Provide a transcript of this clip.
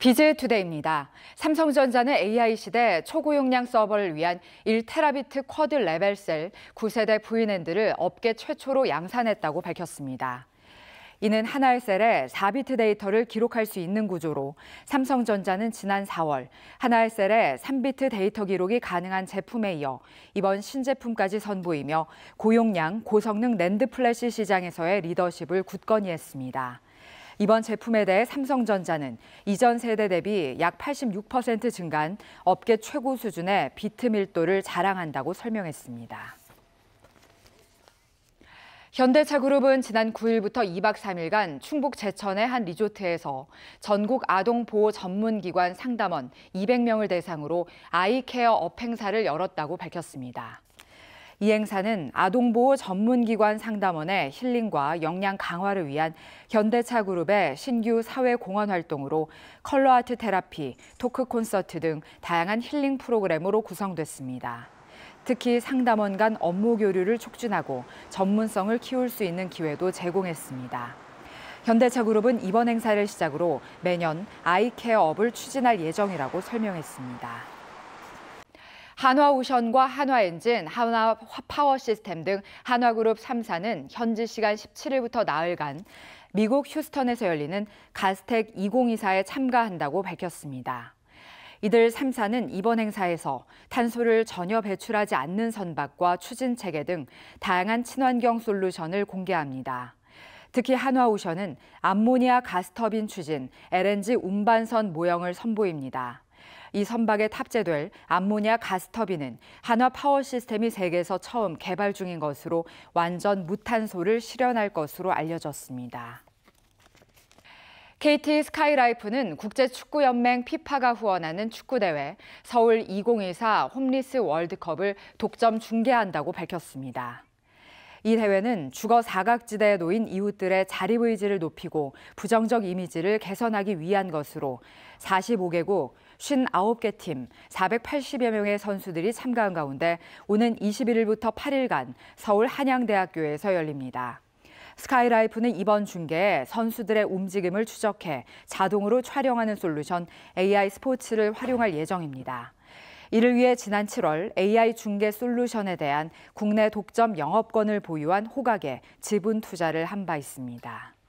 비즈투데이입니다. 삼성전자는 AI 시대 초고용량 서버를 위한 1테라비트 쿼드 레벨 셀 9세대 V&N들을 업계 최초로 양산했다고 밝혔습니다. 이는 하나의 셀에 4비트 데이터를 기록할 수 있는 구조로 삼성전자는 지난 4월 하나의 셀에 3비트 데이터 기록이 가능한 제품에 이어 이번 신제품까지 선보이며 고용량, 고성능 랜드 플래시 시장에서의 리더십을 굳건히 했습니다. 이번 제품에 대해 삼성전자는 이전 세대 대비 약 86% 증가한 업계 최고 수준의 비트 밀도를 자랑한다고 설명했습니다. 현대차그룹은 지난 9일부터 2박 3일간 충북 제천의 한 리조트에서 전국 아동보호 전문기관 상담원 200명을 대상으로 아이케어 업행사를 열었다고 밝혔습니다. 이 행사는 아동보호 전문기관 상담원의 힐링과 역량 강화를 위한 현대차 그룹의 신규 사회공헌 활동으로 컬러아트 테라피, 토크 콘서트 등 다양한 힐링 프로그램으로 구성됐습니다. 특히 상담원 간 업무 교류를 촉진하고 전문성을 키울 수 있는 기회도 제공했습니다. 현대차그룹은 이번 행사를 시작으로 매년 아이케어업을 추진할 예정이라고 설명했습니다. 한화우션과 한화엔진, 한화파워시스템 등 한화그룹 3사는 현지 시간 17일부터 나흘간 미국 휴스턴에서 열리는 가스텍 2024에 참가한다고 밝혔습니다. 이들 3사는 이번 행사에서 탄소를 전혀 배출하지 않는 선박과 추진 체계 등 다양한 친환경 솔루션을 공개합니다. 특히 한화오션은 암모니아 가스터빈 추진, LNG 운반선 모형을 선보입니다. 이 선박에 탑재될 암모니아 가스터빈은 한화 파워 시스템이 세계에서 처음 개발 중인 것으로 완전 무탄소를 실현할 것으로 알려졌습니다. KT 스카이라이프는 국제축구연맹 피파가 후원하는 축구대회 서울 2024 홈리스 월드컵을 독점 중계한다고 밝혔습니다. 이 대회는 주거 사각지대에 놓인 이웃들의 자립 의지를 높이고 부정적 이미지를 개선하기 위한 것으로 45개국 59개 팀 480여 명의 선수들이 참가한 가운데 오는 21일부터 8일간 서울 한양대학교에서 열립니다. 스카이라이프는 이번 중계에 선수들의 움직임을 추적해 자동으로 촬영하는 솔루션 AI 스포츠를 활용할 예정입니다. 이를 위해 지난 7월 AI 중개 솔루션에 대한 국내 독점 영업권을 보유한 호각에 지분 투자를 한 바 있습니다.